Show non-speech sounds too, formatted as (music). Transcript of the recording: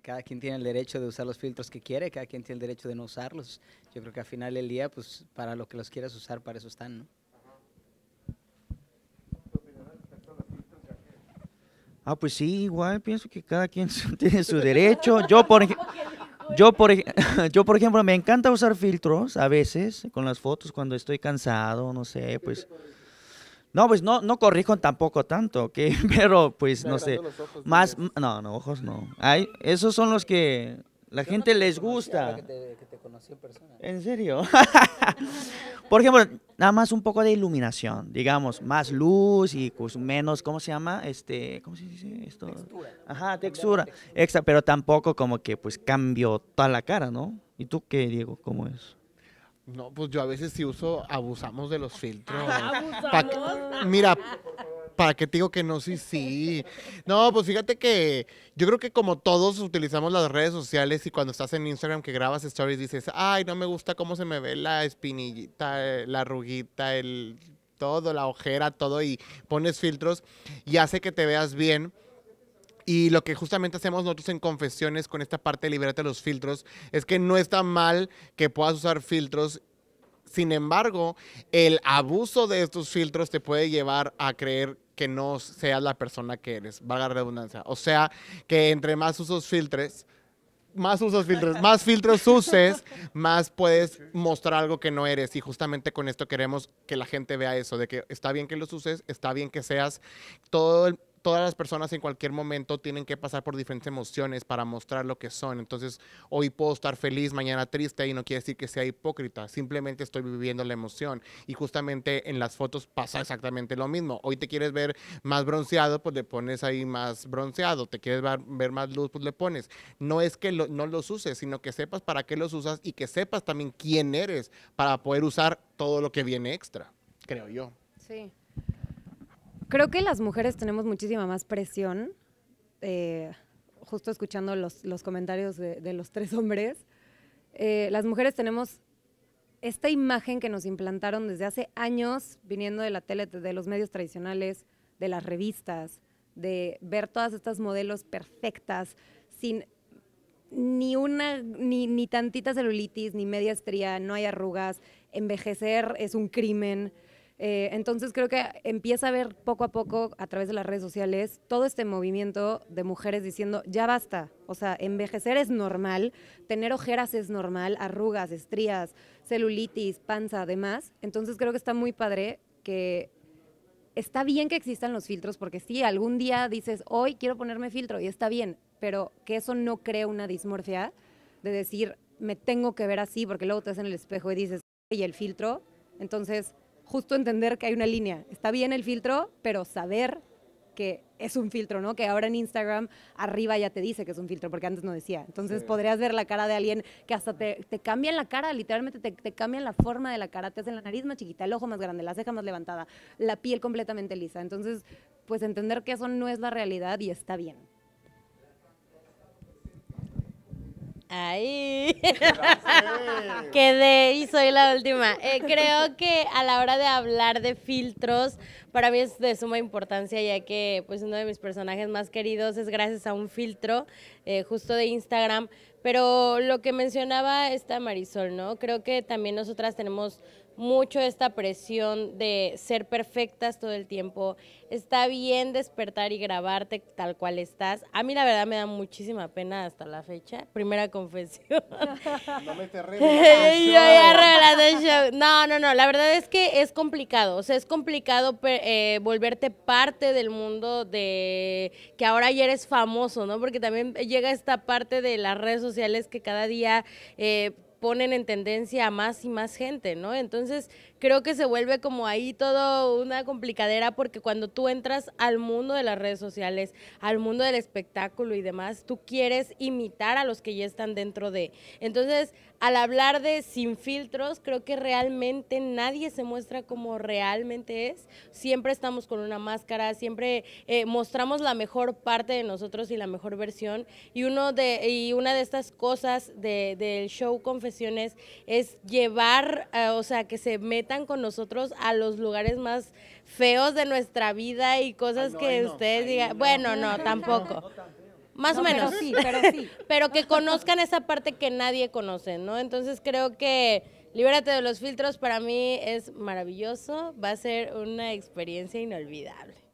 cada quien tiene el derecho de usar los filtros que quiere, cada quien tiene el derecho de no usarlos. Yo creo que al final del día, pues para lo que los quieras usar, para eso están, ¿no? Ah, pues sí, igual pienso que cada quien (laughs) tiene su derecho. Yo, por Yo por, (laughs) yo, por ejemplo, me encanta usar filtros a veces con las fotos cuando estoy cansado, no sé, pues... No, pues no, no corrijo tampoco tanto, que (laughs) Pero pues no sé. más, no, no, ojos no. Ay, esos son los que la gente les gusta. en, serio. (laughs) Por ejemplo, nada más un poco de iluminación, digamos, más luz y pues, menos, ¿cómo se llama? Este, ¿cómo se dice esto? Textura. Ajá, textura. Extra, pero tampoco como que pues cambio toda la cara, ¿no? ¿Y tú qué, Diego? ¿Cómo es? No, pues yo a veces sí uso, abusamos de los filtros. Ah, mira, ¿para qué te digo que no? Sí, sí. No, pues fíjate que yo creo que como todos utilizamos las redes sociales y cuando estás en Instagram que grabas stories dices, ay, no me gusta cómo se me ve la espinillita, la rugita el todo, la ojera, todo, y pones filtros y hace que te veas bien. Y lo que justamente hacemos nosotros en confesiones con esta parte de liberarte los filtros es que no está mal que puedas usar filtros sin embargo, el abuso de estos filtros te puede llevar a creer que no seas la persona que eres, Vaga la redundancia. O sea, que entre más usos filtres, más usos filtros, (laughs) más filtros uses, más puedes mostrar algo que no eres. Y justamente con esto queremos que la gente vea eso, de que está bien que los uses, está bien que seas todo el, todas las personas en cualquier momento tienen que pasar por diferentes emociones para mostrar lo que son. Entonces, hoy puedo estar feliz, mañana triste y no quiere decir que sea hipócrita, simplemente estoy viviendo la emoción. Y justamente en las fotos pasa exactamente lo mismo. Hoy te quieres ver más bronceado, pues le pones ahí más bronceado. Te quieres ver más luz, pues le pones. No es que no los uses, sino que sepas para qué los usas y que sepas también quién eres para poder usar todo lo que viene extra, creo yo. Sí. Creo que las mujeres tenemos muchísima más presión, eh, justo escuchando los, los comentarios de, los tres hombres, eh, las mujeres tenemos esta imagen que nos implantaron desde hace años, viniendo de la tele, de los medios tradicionales, de las revistas, de ver todas estas modelos perfectas, sin ni una, ni, ni tantita celulitis, ni media estría, no hay arrugas, envejecer es un crimen. Eh, entonces creo que empieza a ver poco a poco a través de las redes sociales todo este movimiento de mujeres diciendo, ya basta, o sea, envejecer es normal, tener ojeras es normal, arrugas, estrías, celulitis, panza, además. Entonces creo que está muy padre que está bien que existan los filtros, porque sí, algún día dices, hoy quiero ponerme filtro y está bien, pero que eso no crea una dismorfia de decir, me tengo que ver así, porque luego te ves en el espejo y dices, y el filtro. Entonces, justo entender que hay una línea. Está bien el filtro, pero saber que es un filtro, ¿no? Que ahora en Instagram arriba ya te dice que es un filtro, porque antes no decía. Entonces podrías ver la cara de alguien que hasta te, te cambian la cara, literalmente te, te, cambian la forma de la cara, te hacen la nariz más chiquita, el ojo más grande, la ceja más levantada, la piel completamente lisa. Entonces, pues entender que eso no es la realidad y está bien. Ahí. Quedé y soy la última. Eh, creo que a la hora de hablar de filtros, para mí es de suma importancia, ya que pues uno de mis personajes más queridos es gracias a un filtro eh, justo de Instagram. Pero lo que mencionaba esta Marisol, ¿no? Creo que también nosotras tenemos mucho esta presión de ser perfectas todo el tiempo. Está bien despertar y grabarte tal cual estás. A mí la verdad me da muchísima pena hasta la fecha. Primera confesión. (laughs) No me te (laughs) No, no, no. La verdad es que es complicado. O sea, es complicado eh, volverte parte del mundo de que ahora ya eres famoso, ¿no? Porque también llega esta parte de las redes sociales que cada día eh, ponen en tendencia a más y más gente, ¿no? Entonces creo que se vuelve como ahí todo una complicadera porque cuando tú entras al mundo de las redes sociales, al mundo del espectáculo y demás, tú quieres imitar a los que ya están dentro de. Entonces, al hablar de sin filtros, creo que realmente nadie se muestra como realmente es. Siempre estamos con una máscara, siempre eh, mostramos la mejor parte de nosotros y la mejor versión. Y, uno de, y una de estas cosas del show confesional es llevar, eh, o sea, que se metan con nosotros a los lugares más feos de nuestra vida y cosas que ustedes digan, bueno, no, tampoco. Más o menos. Pero (laughs) pero que conozcan esa parte que nadie conoce, ¿no? Entonces creo que Libérate de los filtros para mí es maravilloso, va a ser una experiencia inolvidable.